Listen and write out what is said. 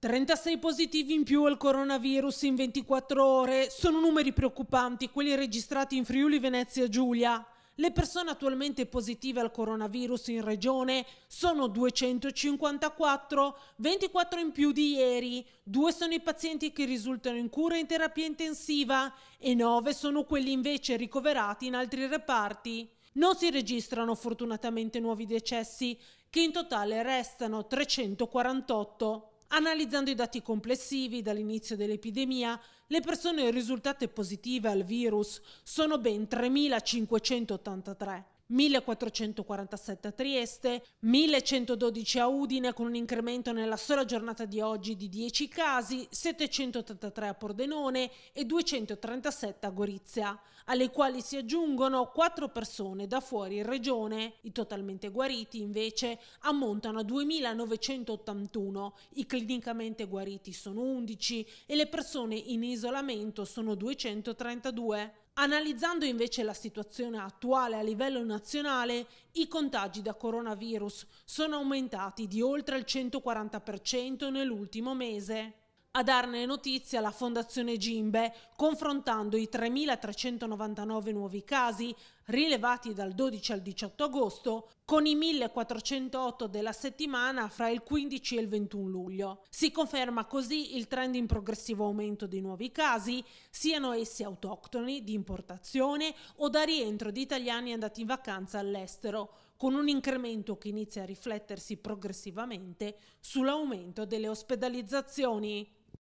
36 positivi in più al coronavirus in 24 ore sono numeri preoccupanti quelli registrati in Friuli Venezia Giulia. Le persone attualmente positive al coronavirus in regione sono 254, 24 in più di ieri, due sono i pazienti che risultano in cura in terapia intensiva e 9 sono quelli invece ricoverati in altri reparti. Non si registrano fortunatamente nuovi decessi, che in totale restano 348. Analizzando i dati complessivi dall'inizio dell'epidemia, le persone risultate positive al virus sono ben 3.583. 1447 a Trieste, 1112 a Udine con un incremento nella sola giornata di oggi di 10 casi, 783 a Pordenone e 237 a Gorizia, alle quali si aggiungono 4 persone da fuori regione. I totalmente guariti invece ammontano a 2981, i clinicamente guariti sono 11 e le persone in isolamento sono 232. Analizzando invece la situazione attuale a livello nazionale, i contagi da coronavirus sono aumentati di oltre il 140% nell'ultimo mese. A darne notizia la Fondazione Gimbe, confrontando i 3.399 nuovi casi rilevati dal 12 al 18 agosto, con i 1408 della settimana fra il 15 e il 21 luglio. Si conferma così il trend in progressivo aumento dei nuovi casi, siano essi autoctoni, di importazione o da rientro di italiani andati in vacanza all'estero, con un incremento che inizia a riflettersi progressivamente sull'aumento delle ospedalizzazioni.